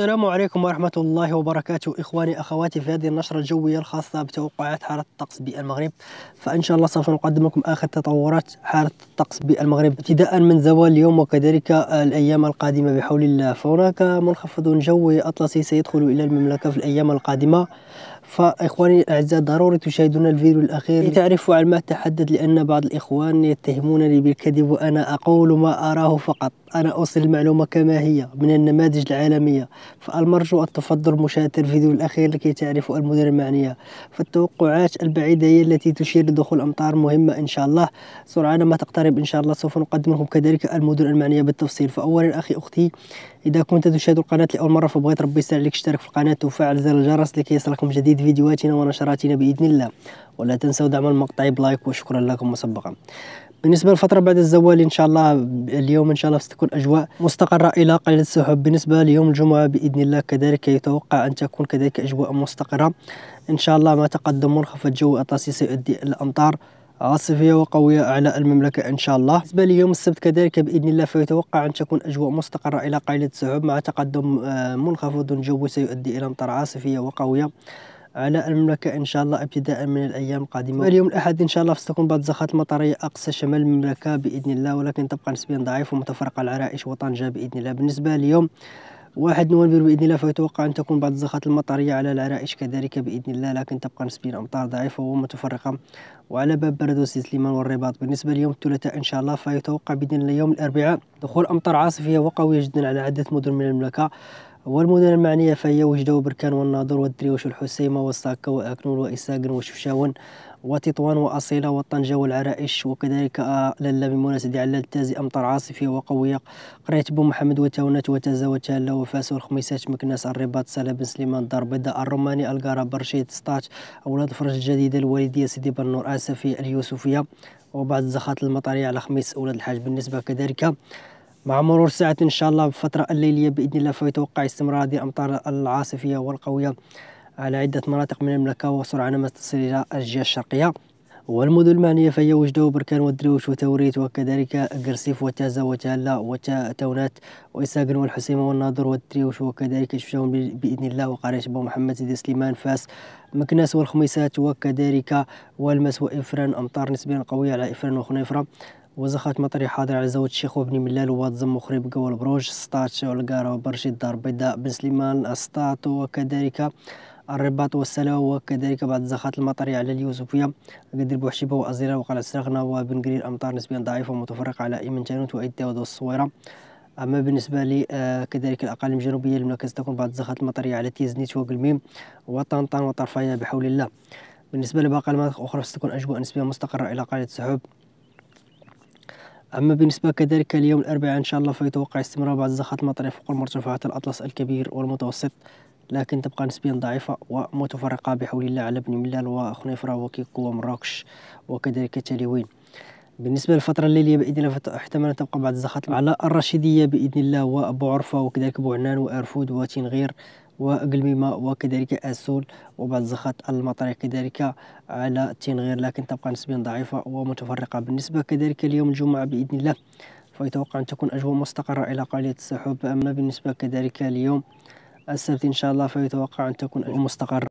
السلام عليكم ورحمة الله وبركاته إخواني أخواتي في هذه النشرة الجوية الخاصة بتوقعات حالة الطقس بالمغرب فإن شاء الله سوف نقدم لكم آخر تطورات حالة الطقس بالمغرب ابتداء من زوال اليوم وكذلك الأيام القادمة بحول الله فهناك منخفض جوي أطلسي سيدخل إلى المملكة في الأيام القادمة فإخواني الأعزاء ضروري تشاهدون الفيديو الأخير لتعرفوا إيه. عن ما أتحدث لأن بعض الإخوان يتهمونني بالكذب وأنا أقول ما أراه فقط أنا أوصل المعلومة كما هي من النماذج العالمية فالمرجو أن تفضل مشاهدة الفيديو الأخير لكي تعرفوا المدن المعنية فالتوقعات البعيدة هي التي تشير لدخول أمطار مهمة إن شاء الله سرعان ما تقترب إن شاء الله سوف نقدم لكم كذلك المدن المعنية بالتفصيل فأولا أخي أختي إذا كنت تشاهد القناة لأول مرة فبغيت ربي يسهل عليك اشترك في القناة وفعل زر الجرس لكي يصلكم جديد جديد فيديوهاتنا ونشراتنا بإذن الله ولا تنسوا دعم المقطع بلايك وشكرا لكم مسبقا بالنسبة للفترة بعد الزوال إن شاء الله اليوم إن شاء الله ستكون أجواء مستقرة إلى قليل السحب بالنسبة ليوم الجمعة بإذن الله كذلك يتوقع أن تكون كذلك أجواء مستقرة إن شاء الله مع تقدم منخفض جو أطلسي سيؤدي الأمطار عاصفية وقوية على المملكة إن شاء الله بالنسبة ليوم السبت كذلك بإذن الله فيتوقع أن تكون أجواء مستقرة إلى قليل السحب مع تقدم آه، منخفض جوي سيؤدي إلى أمطار عاصفية وقوية على المملكة إن شاء الله ابتداء من الأيام القادمة اليوم الأحد إن شاء الله ستكون بعض الزخات المطرية أقصى شمال المملكة بإذن الله ولكن تبقى نسبيا ضعيف ومتفرقة العرائش وطنجة بإذن الله بالنسبة اليوم واحد نوفمبر باذن الله فيتوقع ان تكون بعض الزخات المطريه على العرائش كذلك باذن الله لكن تبقى نسبيا امطار ضعيفه ومتفرقه وعلى باب بردوس سليمان والرباط بالنسبه ليوم الثلاثاء ان شاء الله فيتوقع باذن الله يوم الاربعاء دخول امطار عاصفيه وقويه جدا على عده مدن من المملكه والمدن المعنية فهي وجدة وبركان والناظور والدريوش والحسيمة والصاكة وأكنول وإساقن وشفشاون وتطوان وأصيلة وطنجة والعرائش وكذلك آه، للا بمناسبة علال التازي أمطار عاصفية وقوية قرية بو محمد وتونت وتازا وتالا وفاس والخميسات مكناس الرباط سالة بن سليمان دار بيضاء الروماني القارة برشيد ستاتش أولاد فرج الجديدة الوالدية سيدي بن نور آسفي اليوسفية وبعد الزخات المطرية على خميس أولاد الحاج بالنسبة كذلك مع مرور ساعة إن شاء الله بفترة الليلية بإذن الله فيتوقع استمرار هذه الأمطار العاصفية والقوية على عدة مناطق من المملكة وسرعة ما تصل إلى الجهة الشرقية والمدن المعنية فهي وجدة وبركان والدروش وتوريت وكذلك قرسيف وتازة وتالا وتونات وإساقن والحسيمة والناظر والدريوش وكذلك شفشاون بإذن الله وقريش بو محمد سيدي سليمان فاس مكناس والخميسات وكذلك والمس وإفران أمطار نسبيا قوية على إفران وخنيفرة وزخات مطري حاضر على زوج الشيخ وبني ملال واتزم مخرب قوى البروج سطات والقارة وبرشيد دار بيضاء بن سليمان السطات وكذلك الرباط والسلوى وكذلك بعض زخات المطر على اليوسفية قدر بوحشيبة وأزيرة وقلعة السرغنة وبنقرير أمطار نسبيا ضعيفة ومتفرقة على إيمن جانوت وأيد داود والصويرة أما بالنسبة لي آه، كذلك الأقاليم الجنوبية المملكة ستكون بعض الزخات المطرية على تيزنيت وقلميم وطنطان وطرفية بحول الله بالنسبة لباقي المناطق الأخرى ستكون أجواء نسبيا مستقرة إلى قاعدة السحب أما بالنسبة كذلك اليوم الأربعاء إن شاء الله فيتوقع استمرار بعض الزخات المطرية فوق المرتفعات الأطلس الكبير والمتوسط لكن تبقى نسبيا ضعيفة ومتفرقة بحول الله على بني ملال وخنيفرة وكيكو ومراكش وكذلك تاليوين بالنسبة للفترة الليلية بإذن الله احتمال تبقى بعد الزخات على الرشيدية بإذن الله وأبو عرفة وكذلك بوعنان وأرفود وتنغير وقلميمة وكذلك أسول وبعد الزخات المطر كذلك على تنغير لكن تبقى نسبيا ضعيفة ومتفرقة بالنسبة كذلك اليوم الجمعة بإذن الله فيتوقع أن تكون أجواء مستقرة إلى قليل السحب أما بالنسبة كذلك اليوم السبت إن شاء الله فيتوقع أن تكون مستقرة